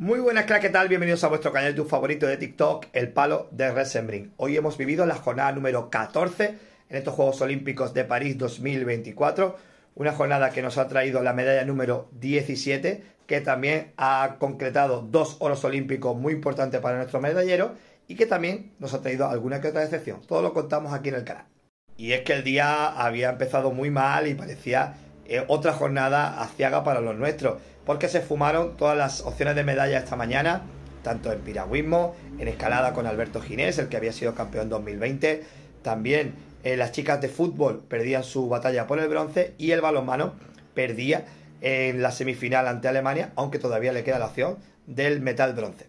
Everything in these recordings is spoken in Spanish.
Muy buenas, crack, ¿qué tal? Bienvenidos a vuestro canal de favorito de TikTok, El Palo de Resembrin. Hoy hemos vivido la jornada número 14 en estos Juegos Olímpicos de París 2024. Una jornada que nos ha traído la medalla número 17, que también ha concretado dos oros olímpicos muy importantes para nuestro medallero y que también nos ha traído alguna que otra decepción. Todo lo contamos aquí en el canal. Y es que el día había empezado muy mal y parecía eh, otra jornada aciaga para los nuestros, porque se fumaron todas las opciones de medalla esta mañana, tanto en piragüismo, en escalada con Alberto Ginés, el que había sido campeón 2020, también eh, las chicas de fútbol perdían su batalla por el bronce y el balonmano perdía en la semifinal ante Alemania, aunque todavía le queda la opción del metal bronce.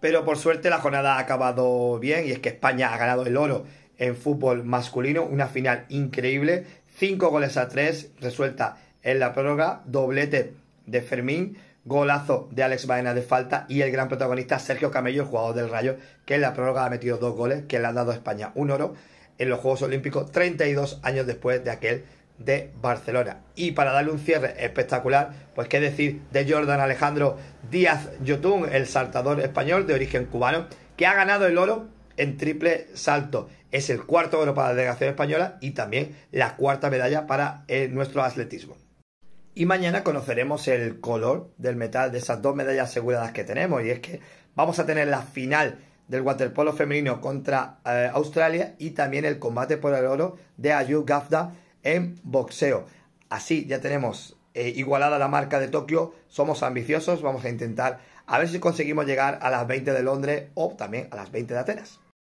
Pero por suerte la jornada ha acabado bien y es que España ha ganado el oro en fútbol masculino, una final increíble 5 goles a 3, resuelta en la prórroga, doblete de Fermín, golazo de Alex Baena de falta y el gran protagonista Sergio Camello, el jugador del Rayo, que en la prórroga ha metido dos goles, que le han dado a España un oro en los Juegos Olímpicos 32 años después de aquel de Barcelona. Y para darle un cierre espectacular, pues qué decir de Jordan Alejandro Díaz Yotun, el saltador español de origen cubano, que ha ganado el oro en triple salto. Es el cuarto oro para la delegación española y también la cuarta medalla para eh, nuestro atletismo. Y mañana conoceremos el color del metal de esas dos medallas aseguradas que tenemos. Y es que vamos a tener la final del waterpolo femenino contra eh, Australia y también el combate por el oro de Ayu Gafda en boxeo. Así ya tenemos eh, igualada la marca de Tokio, somos ambiciosos, vamos a intentar a ver si conseguimos llegar a las 20 de Londres o también a las 20 de Atenas.